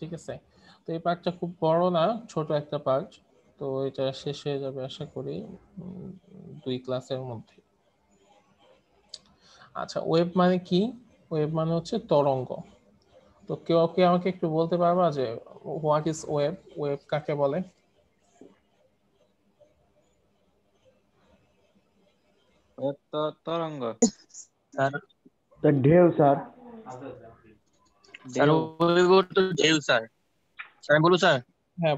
ঠিক আছে তো এই পার্কটা খুব বড় না ছোট একটা পার্ক তো এটা শেষ হয়ে যাবে আশা করি দুই ক্লাসের মধ্যে আচ্ছা ওয়েব মানে কি ওয়েব মানে হচ্ছে তরঙ্গ তো কেউ কি আমাকে একটু বলতে পারবা যে হোয়াট ইজ ওয়েব ওয়েব কাকে বলে তরঙ্গ ঢেউ স্যার স্যার ওই তো হ্যাঁ,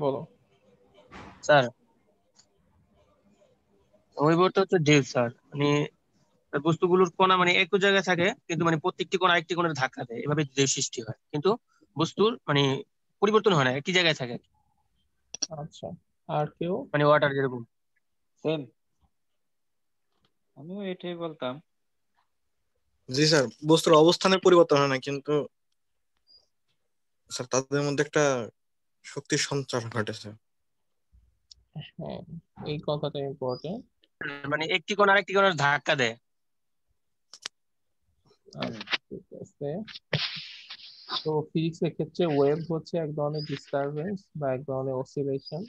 হচ্ছে জেল স্যার মানে বস্তুগুলোর কোনা মানে একই জায়গায় থাকে কিন্তু মানে প্রত্যেকটি কোনা একটি কোণের ধাক্কা দেয় এভাবে দেহ সৃষ্টি হয় কিন্তু বস্তুর মানে পরিবর্তন হয় না একই জায়গায় থাকে আচ্ছা আর কেউ মানে ওয়াটার যেরকম সেম আমিও এটাই বলতাম জি স্যার বস্তুর অবস্থানের পরিবর্তন হয় না কিন্তু স্যার তাদের মধ্যে একটা শক্তির সঞ্চার ঘটেছে হ্যাঁ এই কথাটা ইম্পর্টেন্ট মানে একটি কোণ আরেকটি কোণের ধাক্কা দেয় আচ্ছা, তো ফিজিক্স এর ক্ষেত্রে ওয়েভ হচ্ছে এক ধরনের ডিস্টারবেন্স বা এক ধরনের অসিলেশন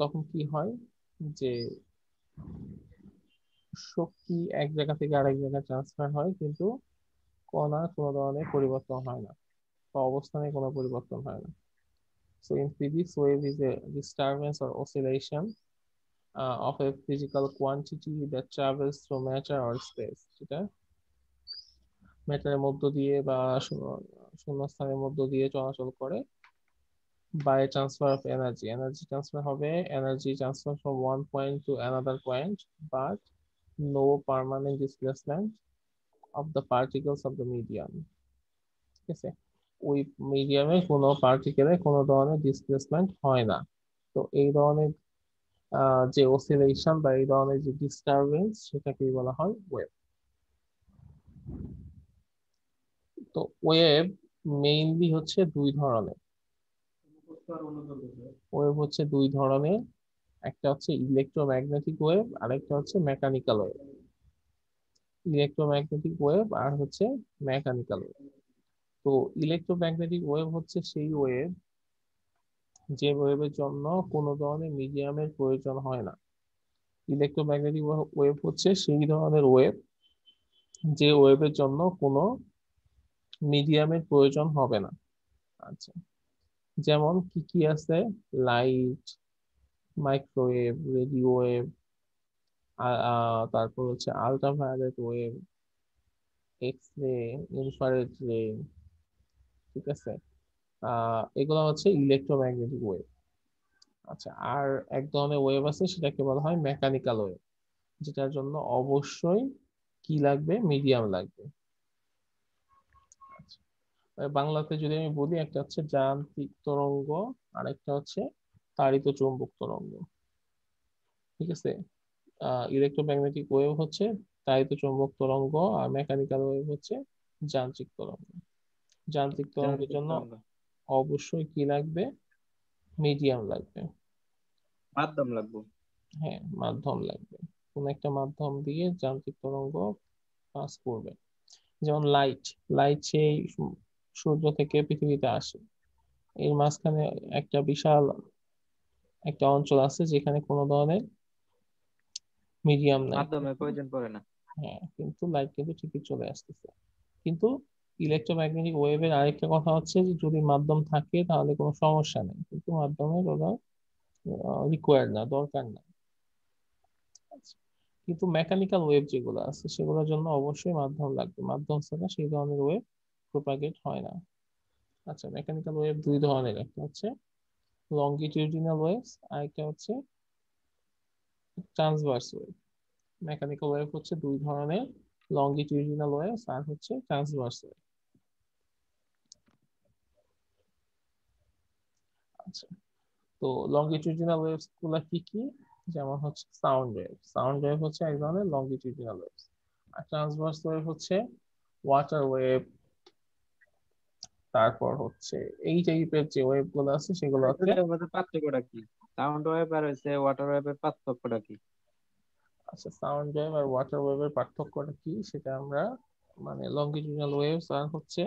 তখন কি হয় যে শক্তি এক জায়গা থেকে আরেক জায়গায় ট্রান্সফার হয় কিন্তু কণা কোনো ধরনের পরিবর্তন হয় না বা অবস্থানে কোনো পরিবর্তন হয় না so in physics wave is a disturbance or oscillation of a physical quantity that travels through matter or space space. যেটা ম্যাটারের মধ্য দিয়ে বা শূন্যস্থানের মধ্য দিয়ে চলাচল করে by transfer of energy energy transfer হবে energy transfer from one point to another point but no permanent displacement of the particles of the medium ঠিক আছে ওই মিডিয়ামে কোনো পার্টিকেলে কোনো ধরনের ডিসপ্লেসমেন্ট হয় না তো এই ধরনের যে অসিলেশন বা এই ধরনের যে ডিস্টারবেন্স সেটাকেই বলা হয় ওয়েভ তো ওয়েভ মেইনলি হচ্ছে দুই ধরনের ওয়েভ হচ্ছে দুই ধরনের একটা হচ্ছে ইলেকট্রোম্যাগনেটিক ওয়েভ আরেকটা হচ্ছে মেকানিক্যাল ওয়েভ ইলেকট্রোম্যাগনেটিক ওয়েভ আর হচ্ছে মেকানিক্যাল ওয়েভ তো ইলেকট্রোম্যাগনেটিক ওয়েভ হচ্ছে সেই ওয়েভ যে ওয়েভের জন্য কোনো ধরনের মিডিয়ামের প্রয়োজন হয় না ইলেকট্রোম্যাগনেটিক ওয়েভ হচ্ছে সেই ধরনের ওয়েভ যে ওয়েভের জন্য কোনো মিডিয়ামের প্রয়োজন হবে না আচ্ছা যেমন কি কি আছে লাইট মাইক্রোওয়েভ রেডিও ওয়েভ তারপর হচ্ছে violet wave X ray infrared ray ঠিক আছে এগুলো হচ্ছে ইলেকট্রোম্যাগনেটিক ওয়েভ আচ্ছা আর এক ধরনের ওয়েভ আছে সেটাকে বলা হয় মেকানিক্যাল ওয়েভ যেটার জন্য অবশ্যই কি লাগবে মিডিয়াম লাগবে আচ্ছা, বাংলাতে যদি আমি বলি একটা হচ্ছে যান্ত্রিক তরঙ্গ আর একটা হচ্ছে তাড়িত চৌম্বক তরঙ্গ ঠিক আছে ইলেকট্রোম্যাগনেটিক ওয়েভ হচ্ছে তো চৌম্বক তরঙ্গ আর মেকানিক্যাল ওয়েভ হচ্ছে যান্ত্রিক তরঙ্গ যান্ত্রিক তরঙ্গের জন্য অবশ্যই কি লাগবে মিডিয়াম লাগবে মাধ্যম লাগবে হ্যাঁ মাধ্যম লাগবে কোন একটা মাধ্যম দিয়ে যান্ত্রিক তরঙ্গ পাস করবে যেমন লাইট লাইট সেই সূর্য থেকে পৃথিবীতে আসে এর মাঝখানে একটা বিশাল একটা অঞ্চল আছে যেখানে কোনো ধরনের মিডিয়াম না মাধ্যমে প্রয়োজন পড়ে না হ্যাঁ কিন্তু লাইট কিন্তু ঠিকই চলে আসতেছে কিন্তু ইলেকট্রোম্যাগনেটিক ওয়েভের আরেকটা কথা হচ্ছে যে যদি মাধ্যম থাকে তাহলে কোনো সমস্যা নেই কিন্তু মাধ্যমের ওরা রিকোয়ার্ড না দরকার না আচ্ছা, কিন্তু মেকানিক্যাল ওয়েভ যেগুলো আছে সেগুলোর জন্য অবশ্যই মাধ্যম লাগবে মাধ্যম ছাড়া সেই ধরনের ওয়েভ প্রোপাগেট হয় না আচ্ছা মেকানিক্যাল ওয়েভ দুই ধরনের একটা হচ্ছে লংগিটিউডিনাল ওয়েভস আর একটা হচ্ছে ট্রান্সভার্স ওয়েভ মেকানিক্যাল ওয়েভ হচ্ছে দুই ধরনের লংগিটিউডিনাল ওয়েভ আর হচ্ছে ট্রান্সভার্স ওয়েভ আচ্ছা তো লংগিটিউডিনাল ওয়েভস গুলা কি কি যেমন হচ্ছে সাউন্ড ওয়েভ সাউন্ড ওয়েভ হচ্ছে এক ধরনের লংগিটিউডিনাল ওয়েভস আর ট্রান্সভার্স ওয়েভ হচ্ছে ওয়াটার ওয়েভ তারপর হচ্ছে এই টাইপের যে ওয়েভ গুলো আছে সেগুলো হচ্ছে পার্থক্যটা কি সাউন্ড ওয়েভ আর হচ্ছে ওয়াটার ওয়েভের পার্থক্যটা কি আচ্ছা সাউন্ড ওয়েভ আর ওয়াটার ওয়েভের পার্থক্যটা কি সেটা আমরা মানে লঙ্গিটিউডিনাল ওয়েভস আর হচ্ছে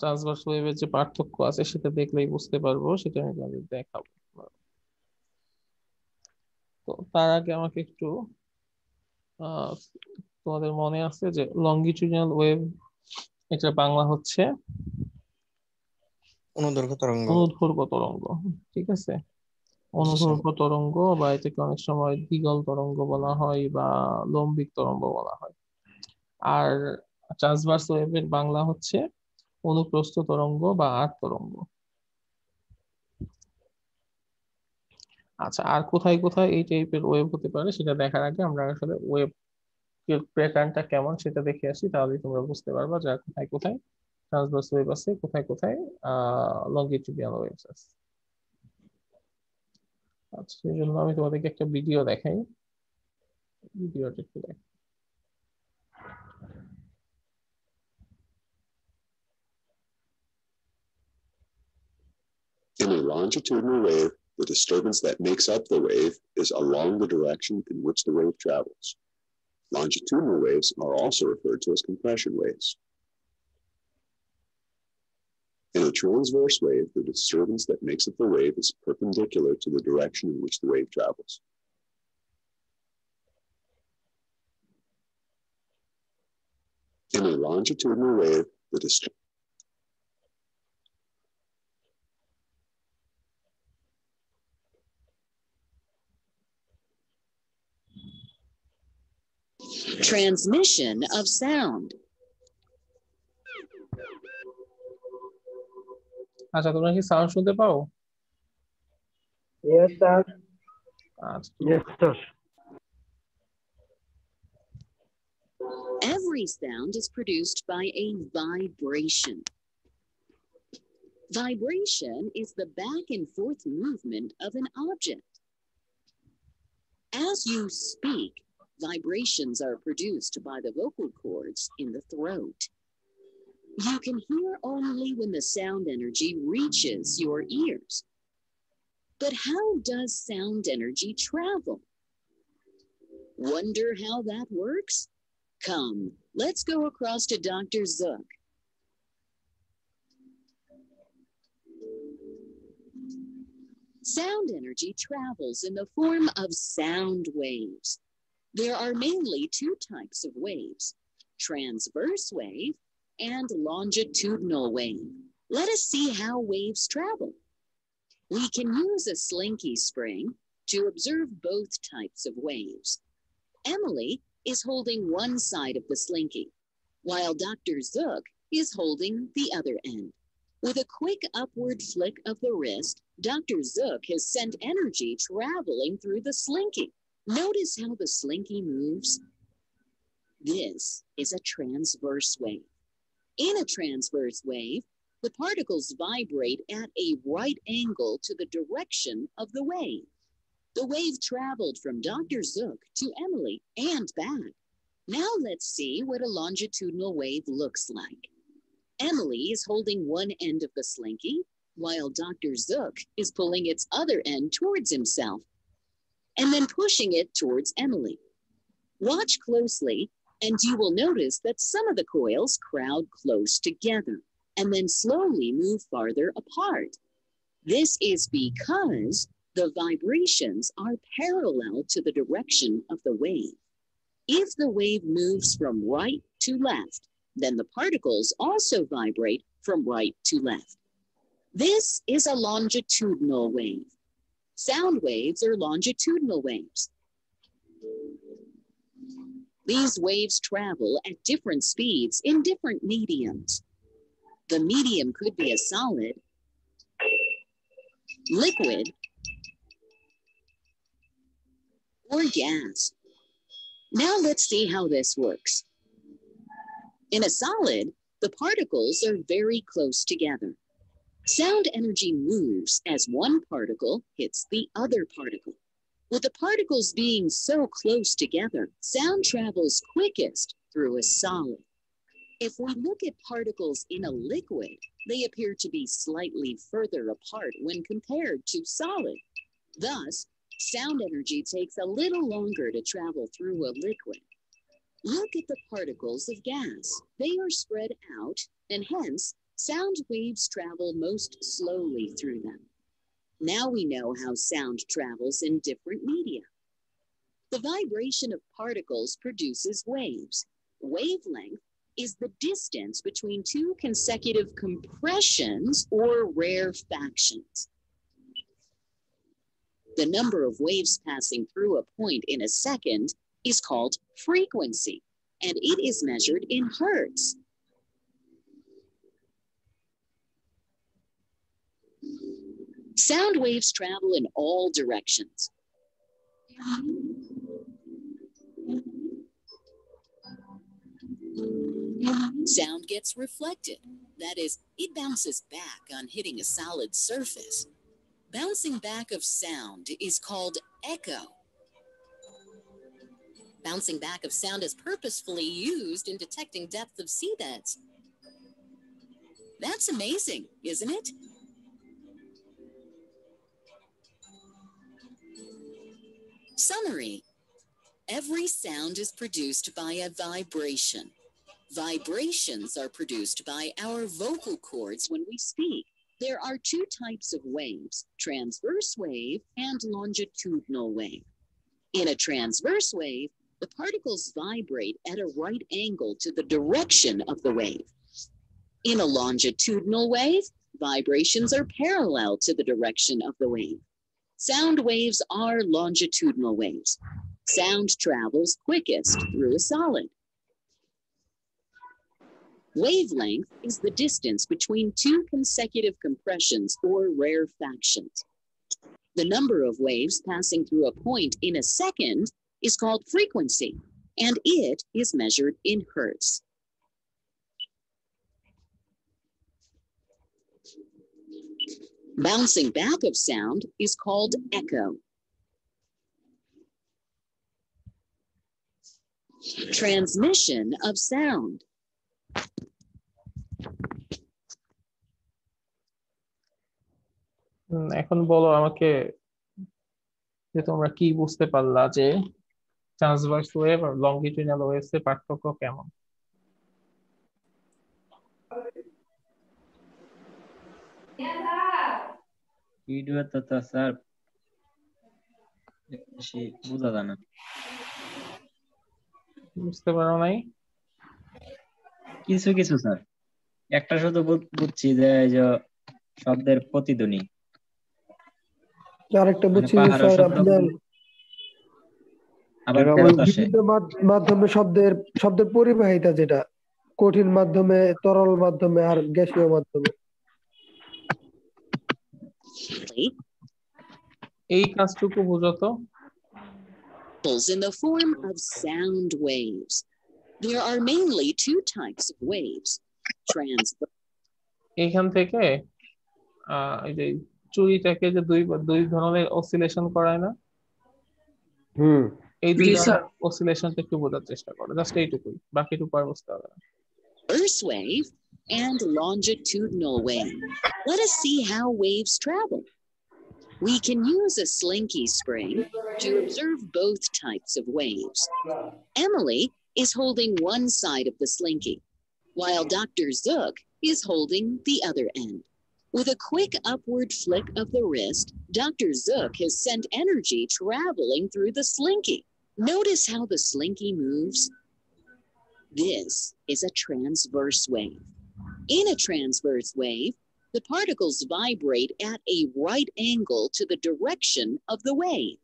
ট্রান্সভার্স ওয়েভের যে পার্থক্য আছে সেটা দেখলেই বুঝতে পারবো সেটা আমি তোমাদের দেখাবো তো তার আগে আমাকে একটু তোমাদের মনে আছে যে লঙ্গিটিউডিনাল ওয়েভ এটা বাংলা হচ্ছে অনুদৈর্ঘ্য তরঙ্গ অনুদৈর্ঘ্য তরঙ্গ ঠিক আছে অনুভূর্ব তরঙ্গ বা এটাকে অনেক সময় দিগল তরঙ্গ বলা হয় বা লম্বিক তরঙ্গ বলা হয় আর ট্রান্সভার্স ওয়েভের বাংলা হচ্ছে অনুপ্রস্থ তরঙ্গ বা আট তরঙ্গ আচ্ছা আর কোথায় কোথায় এই টাইপের ওয়েভ হতে পারে সেটা দেখার আগে আমরা আসলে ওয়েভ প্যাটার্নটা কেমন সেটা দেখে আসি তাহলে তোমরা বুঝতে পারবা যা কোথায় কোথায় ট্রান্সভার্স ওয়েভ আছে কোথায় কোথায় লঙ্গিটিউডিয়াল ওয়েভস আছে জন্য আমি তোমাদেরকে একটা ভিডিও দেখাই ভিডিওটা একটু In a longitudinal wave, the disturbance that makes up the wave is along the direction in which the wave travels. Longitudinal waves are also referred to as compression waves. In a transverse wave, the disturbance that makes up the wave is perpendicular to the direction in which the wave travels. In a longitudinal wave, the disturbance transmission of sound. আচ্ছা তোমরা কি sound শুনতে পাও Every sound is produced by a vibration. Vibration is the back and forth movement of an object. As you speak, vibrations are produced by the vocal cords in the throat. You can hear only when the sound energy reaches your ears. But how does sound energy travel? Wonder how that works? Come, let's go across to Dr. Zook. Sound energy travels in the form of sound waves. There are mainly two types of waves, transverse wave and longitudinal wave. Let us see how waves travel. We can use a slinky spring to observe both types of waves. Emily is holding one side of the slinky, while Dr. Zook is holding the other end. With a quick upward flick of the wrist, Dr. Zook has sent energy traveling through the slinky. Notice how the slinky moves. This is a transverse wave. In a transverse wave, the particles vibrate at a right angle to the direction of the wave. The wave traveled from Dr. Zook to Emily and back. Now let's see what a longitudinal wave looks like. Emily is holding one end of the slinky, while Dr. Zook is pulling its other end towards himself and then pushing it towards Emily. Watch closely and you will notice that some of the coils crowd close together and then slowly move farther apart. This is because the vibrations are parallel to the direction of the wave. If the wave moves from right to left, then the particles also vibrate from right to left. This is a longitudinal wave. Sound waves are longitudinal waves. These waves travel at different speeds in different mediums. The medium could be a solid, liquid, or gas. Now let's see how this works. In a solid, the particles are very close together. Sound energy moves as one particle hits the other particle. With the particles being so close together, sound travels quickest through a solid. If we look at particles in a liquid, they appear to be slightly further apart when compared to solid. Thus, sound energy takes a little longer to travel through a liquid. Look at the particles of gas. They are spread out, and hence, sound waves travel most slowly through them. Now we know how sound travels in different media. The vibration of particles produces waves. Wavelength is the distance between two consecutive compressions or rarefactions. The number of waves passing through a point in a second is called frequency, and it is measured in hertz. Sound waves travel in all directions. Sound gets reflected. That is, it bounces back on hitting a solid surface. Bouncing back of sound is called echo. Bouncing back of sound is purposefully used in detecting depth of seabeds. That's amazing, isn't it? summary, every sound is produced by a vibration. Vibrations are produced by our vocal cords when we speak. There are two types of waves transverse wave and longitudinal wave. In a transverse wave, the particles vibrate at a right angle to the direction of the wave. In a longitudinal wave, vibrations are parallel to the direction of the wave. Sound waves are longitudinal waves. Sound travels quickest through a solid. Wavelength is the distance between two consecutive compressions or rarefactions. The number of waves passing through a point in a second is called frequency, and it is measured in hertz. bouncing back of sound is called echo. Transmission of sound. এখন বলো আমাকে যে তোমরা কি বুঝতে পারলা যে transverse wave আর লংগিটিউডিনাল ওয়েভস এর পার্থক্য কেমন Yeah, ভিডিও তথা স্যার বুঝতে পারো নাই কিছু কিছু স্যার একটা শুধু বুঝছি যে এই যে শব্দের প্রতিধ্বনি আরেকটা মানে বুঝছি স্যার মাধ্যমে শব্দের শব্দের পরিবাহিতা যেটা কঠিন মাধ্যমে তরল মাধ্যমে আর গ্যাসীয় মাধ্যমে এই in the form of sound waves. There are mainly two types of waves. Trans এইখান থেকে এই যে চুরিটাকে যে দুই দুই ধরনের অসিলেশন করায় না হুম এই দুই অসিলেশনটা একটু বোঝার চেষ্টা করো জাস্ট এইটুকুই বাকিটুকু আর বুঝতে হবে না Earth wave and longitudinal wave. Let us see how waves travel. We can use a slinky spring to observe both types of waves. Emily is holding one side of the slinky, while Dr. Zook is holding the other end. With a quick upward flick of the wrist, Dr. Zook has sent energy traveling through the slinky. Notice how the slinky moves? This is a transverse wave. In a transverse wave, the particles vibrate at a right angle to the direction of the wave.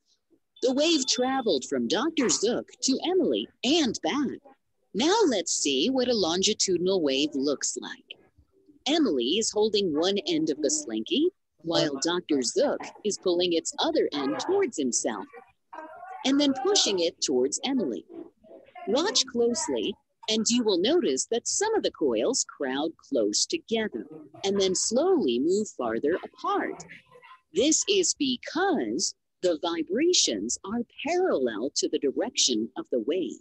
The wave traveled from Dr. Zook to Emily and back. Now let's see what a longitudinal wave looks like. Emily is holding one end of the slinky, while Dr. Zook is pulling its other end towards himself and then pushing it towards Emily. Watch closely and you will notice that some of the coils crowd close together and then slowly move farther apart. This is because the vibrations are parallel to the direction of the wave.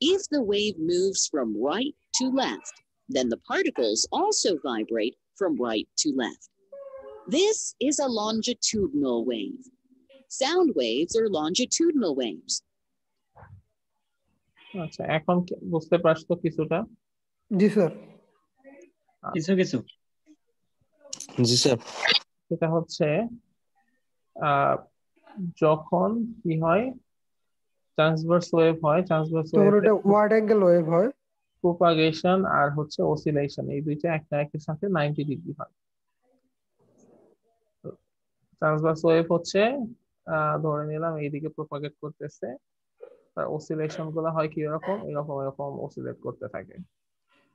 If the wave moves from right to left, then the particles also vibrate from right to left. This is a longitudinal wave. Sound waves are longitudinal waves. আচ্ছা এখন বুঝতে পারছো কিছুটা জি sir কিছু কিছু জি sir সেটা হচ্ছে যখন কি হয় ট্রান্সভার্স ওয়েভ হয় ট্রান্সভার্স ওয়েভ এটা ওয়ার্ড অ্যাঙ্গেল ওয়েভ হয় প্রোপাগেশন আর হচ্ছে অসিলেশন এই দুইটা একটা একের সাথে 90 ডিগ্রি হয় ট্রান্সভার্স ওয়েভ হচ্ছে ধরে নিলাম এইদিকে প্রোপাগেট করতেছে তার অসিলেশন গুলো হয় কি এরকম এরকম এরকম অসিলেট করতে থাকে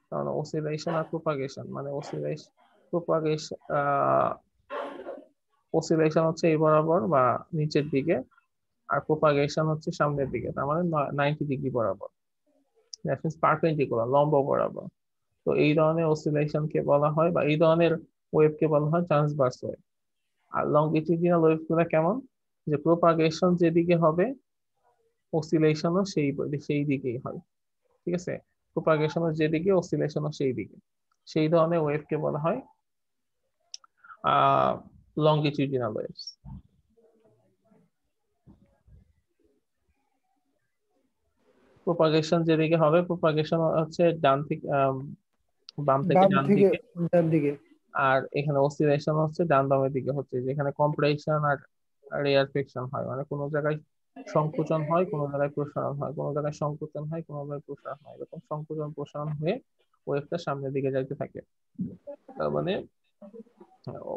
কারণ অসিলেশন আর প্রোপাগেশন মানে অসিলেশন প্রোপাগেশন অসিলেশন হচ্ছে এই বরাবর বা নিচের দিকে আর প্রোপাগেশন হচ্ছে সামনের দিকে তার মানে নাইনটি ডিগ্রি বরাবর দ্যাট মিনস পারপেন্ডিকুলার লম্ব বরাবর তো এই ধরনের অসিলেশনকে বলা হয় বা এই ধরনের ওয়েভকে বলা হয় ট্রান্সভার্স ওয়েভ আর ওয়েভ ওয়েভগুলো কেমন যে প্রোপাগেশন যেদিকে হবে অসিলেশনও সেই সেই দিকেই হয় ঠিক আছে প্রোপাগেশনও যেদিকে অসিলেশনও সেই দিকে সেই ধরনের ওয়েভকে বলা হয় লংগিটিউডিনাল ওয়েভস প্রোপাগেশন যেদিকে হবে প্রোপাগেশন হচ্ছে ডান থেকে বাম থেকে ডান দিকে ডান দিকে আর এখানে অসিলেশন হচ্ছে ডান বামের দিকে হচ্ছে যেখানে কম্প্রেশন আর রিয়ার ফ্রিকশন হয় মানে কোনো জায়গায় সংকোচন হয় কোনো জায়গায় প্রসারণ হয় কোনো জায়গায় সংকোচন হয় কোনো জায়গায় প্রসারণ হয় এরকম সংকোচন প্রসারণ হয়ে ওয়েভটা সামনের দিকে যাইতে থাকে তার মানে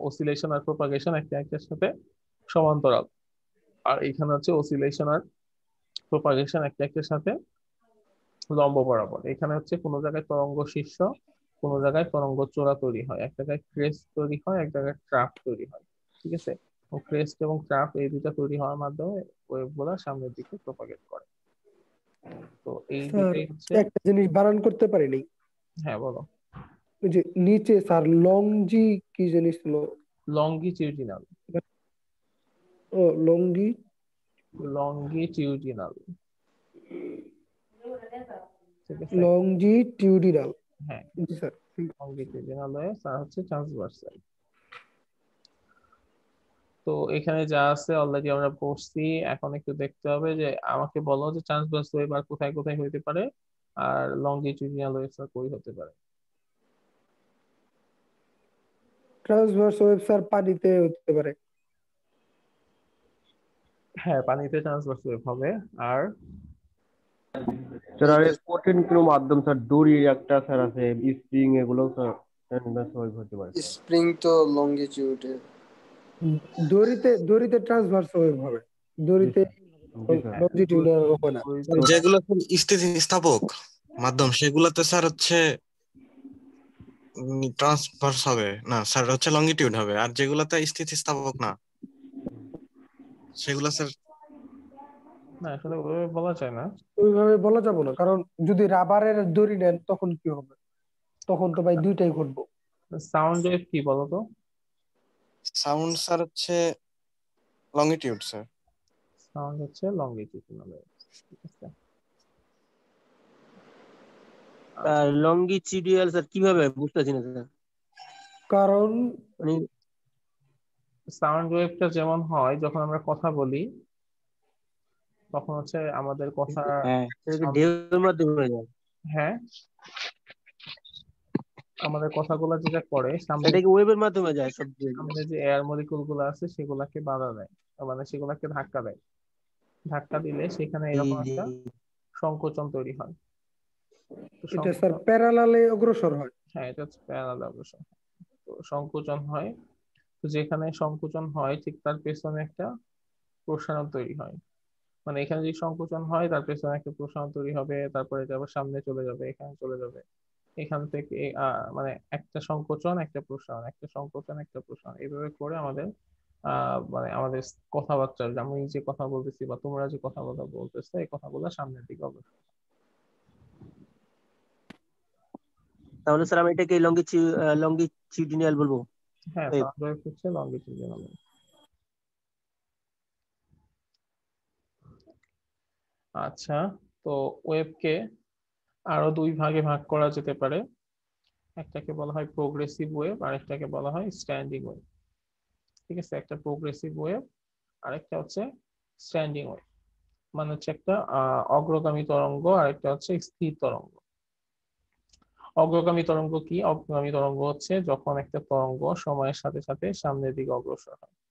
অসিলেশন হ্যাঁ, আর প্রপাগেশন একটা একের সাথে সমান্তরাল আর এখানে হচ্ছে অসিলেশন আর প্রপাগেশন একটা একের সাথে লম্ব বরাবর এখানে হচ্ছে কোনো জায়গায় তরঙ্গ শীর্ষ কোনো জায়গায় তরঙ্গ চোরা তৈরি হয় এক জায়গায় ক্রেস্ট তৈরি হয় এক জায়গায় ট্রাফ তৈরি হয় ঠিক আছে ক্রেস্ট এবং ট্রাফ এই দুটা তৈরি হওয়ার মাধ্যমে সামনের দিকে প্রপাগেট করে তো এই একটা জিনিস বারণ করতে পারিনি হ্যাঁ বলো যে নিচে স্যার লংজি কি জিনিস ছিল লংগিটিউডিনাল ও লংগি লংগিটিউডিনাল লংগিটিউডিনাল হ্যাঁ জি স্যার লংগিটিউডিনাল স্যার হচ্ছে ট্রান্সভার্সাল তো এখানে যা আছে অলরেডি আমরা পড়ছি এখন একটু দেখতে হবে যে আমাকে বলো যে ট্রান্সভার্স ওয়েভ আর কোথায় কোথায় হইতে পারে আর লংগিটিউডিনাল ওয়েভ কই হতে পারে ট্রান্সভার্স ওয়েভ স্যার পানিতে হতে পারে হ্যাঁ পানিতে ট্রান্সভার্স ওয়েভ হবে আর স্যার আর স্পোর্টিং কোনো মাধ্যম স্যার দড়ি একটা স্যার আছে স্প্রিং এগুলো স্যার ট্রান্সভার্স ওয়েভ হতে পারে স্প্রিং তো লংগিটিউডে দড়িতে দড়িতে ট্রান্সভার্স হবে দড়িতে লংজিটিউডাল হবে না যেগুলো স্থিতিস্থাপক মাধ্যম সেগুলোতে স্যার হচ্ছে ট্রান্সভার্স হবে না স্যার হচ্ছে লংগিটিউড হবে আর যেগুলোতে স্থাপক না সেগুলো স্যার না আসলে ওইভাবে বলা যায় না ওইভাবে বলা যাবে না কারণ যদি রাবারের দড়ি নেন তখন কি হবে তখন তো ভাই দুইটাই ঘটবো সাউন্ড কি বলতো সাউন্ড স্যার হচ্ছে লংগিটিউড স্যার সাউন্ড হচ্ছে লংগিটিউড মানে ঠিক আছে লংগিটিউডিনাল স্যার কিভাবে বুঝতে চিনে স্যার কারণ মানে সাউন্ড ওয়েভটা যেমন হয় যখন আমরা কথা বলি তখন হচ্ছে আমাদের কথা হ্যাঁ আমাদের কথাগুলো যেটা করে এটা কি ওয়েবের মাধ্যমে যায় সব আমাদের যে এয়ার মলিকুল গুলো আছে সেগুলাকে বাধা দেয় মানে সেগুলাকে ধাক্কা দেয় ধাক্কা দিলে সেখানে এরকম একটা সংকোচন তৈরি হয় এটা স্যার প্যারালালে অগ্রসর হয় হ্যাঁ এটা প্যারালালে অগ্রসর তো সংকোচন হয় তো যেখানে সংকোচন হয় ঠিক তার পেছনে একটা প্রসারণ তৈরি হয় মানে এখানে যদি সংকোচন হয় তার পেছনে একটা প্রসারণ তৈরি হবে তারপরে এটা আবার সামনে চলে যাবে এখানে চলে যাবে এখান থেকে মানে একটা সংকোচন একটা প্রসারণ একটা সংকোচন একটা প্রসারণ এইভাবে করে আমাদের মানে আমাদের কথাবার্তা আমি যে কথা বলতেছি বা তোমরা যে কথা বলা বলতেছো এই কথাগুলো সামনের দিকে অবশ্য তাহলে স্যার আমি এটাকে লঙ্গিচিউডিনাল বলবো হ্যাঁ আচ্ছা তো ওয়েবকে আরো দুই ভাগে ভাগ করা যেতে পারে একটাকে বলা হয় প্রোগ্রেসিভ ওয়েব আর একটাকে বলা হয় স্ট্যান্ডিং ওয়েভ ঠিক আছে একটা প্রোগ্রেসিভ ওয়েব আর একটা হচ্ছে স্ট্যান্ডিং ওয়েব মানে হচ্ছে একটা অগ্রগামী তরঙ্গ আর একটা হচ্ছে স্থির তরঙ্গ অগ্রগামী তরঙ্গ কি অগ্রগামী তরঙ্গ হচ্ছে যখন একটা তরঙ্গ সময়ের সাথে সাথে সামনের দিকে অগ্রসর হয়